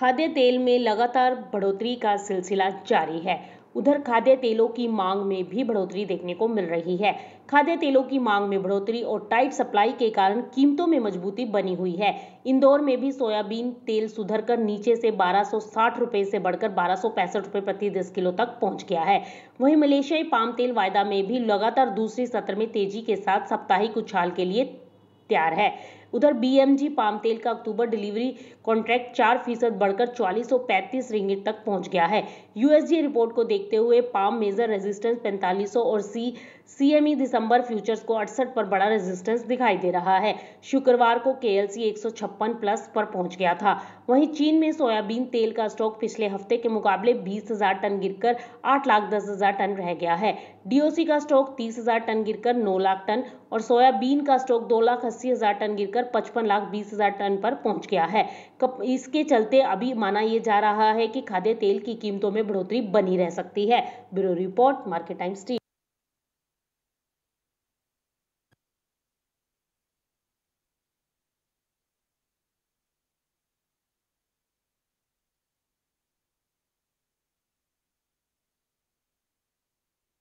खाद्य तेल में लगातार बढ़ोतरी का सिलसिला जारी है उधर खाद्य तेलों की मांग में भी बढ़ोतरी देखने को मिल रही है खाद्य तेलों की मांग में बढ़ोतरी और टाइट सप्लाई के कारण कीमतों में मजबूती बनी हुई है इंदौर में भी सोयाबीन तेल सुधर कर नीचे से 1260 रुपए से बढ़कर बारह रुपए प्रति दस किलो तक पहुंच गया है वहीं मलेशियाई पाम तेल वायदा में भी लगातार दूसरे सत्र में तेजी के साथ साप्ताहिक उछाल के लिए तैयार है उधर बीएमजी पाम तेल का अक्टूबर डिलीवरी कॉन्ट्रैक्ट चार फीसद बढ़कर चालीस रिंगिट तक पहुंच गया है यूएसजी रिपोर्ट को देखते हुए पाम मेजर रेजिस्टेंस 4500 और सी सीएमई e दिसंबर फ्यूचर्स को अड़सठ पर बड़ा रेजिस्टेंस दिखाई दे रहा है शुक्रवार को केएलसी 156 प्लस पर पहुंच गया था वहीं चीन में सोयाबीन तेल का स्टॉक पिछले हफ्ते के मुकाबले 20,000 टन गिरकर आठ लाख हजार टन रह गया है डीओसी का स्टॉक 30,000 टन गिरकर 9 लाख टन और सोयाबीन का स्टॉक दो लाख अस्सी हजार टन गिरकर बढ़कर पचपन लाख बीस हज़ार टन पर पहुंच गया है इसके चलते अभी माना यह जा रहा है कि खाद्य तेल की कीमतों में बढ़ोतरी बनी रह सकती है bureau report market times T